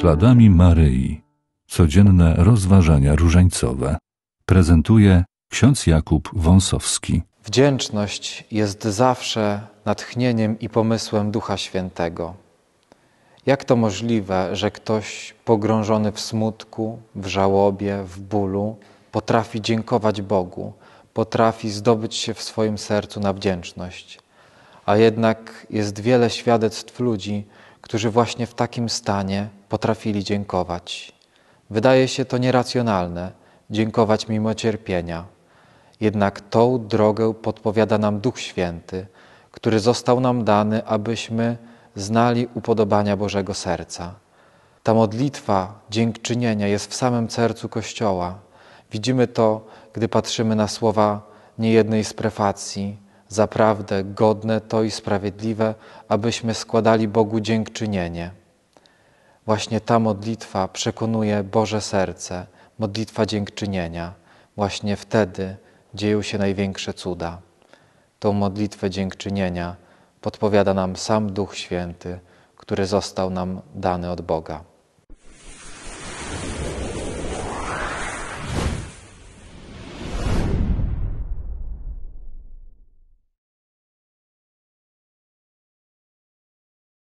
Śladami Maryi. Codzienne rozważania różańcowe. Prezentuje ksiądz Jakub Wąsowski. Wdzięczność jest zawsze natchnieniem i pomysłem Ducha Świętego. Jak to możliwe, że ktoś pogrążony w smutku, w żałobie, w bólu potrafi dziękować Bogu, potrafi zdobyć się w swoim sercu na wdzięczność? A jednak jest wiele świadectw ludzi, którzy właśnie w takim stanie potrafili dziękować. Wydaje się to nieracjonalne, dziękować mimo cierpienia. Jednak tą drogę podpowiada nam Duch Święty, który został nam dany, abyśmy znali upodobania Bożego Serca. Ta modlitwa dziękczynienia jest w samym sercu Kościoła. Widzimy to, gdy patrzymy na słowa niejednej z prefacji. Zaprawdę godne to i sprawiedliwe, abyśmy składali Bogu dziękczynienie. Właśnie ta modlitwa przekonuje Boże serce, modlitwa dziękczynienia. Właśnie wtedy dzieją się największe cuda. Tą modlitwę dziękczynienia podpowiada nam sam Duch Święty, który został nam dany od Boga.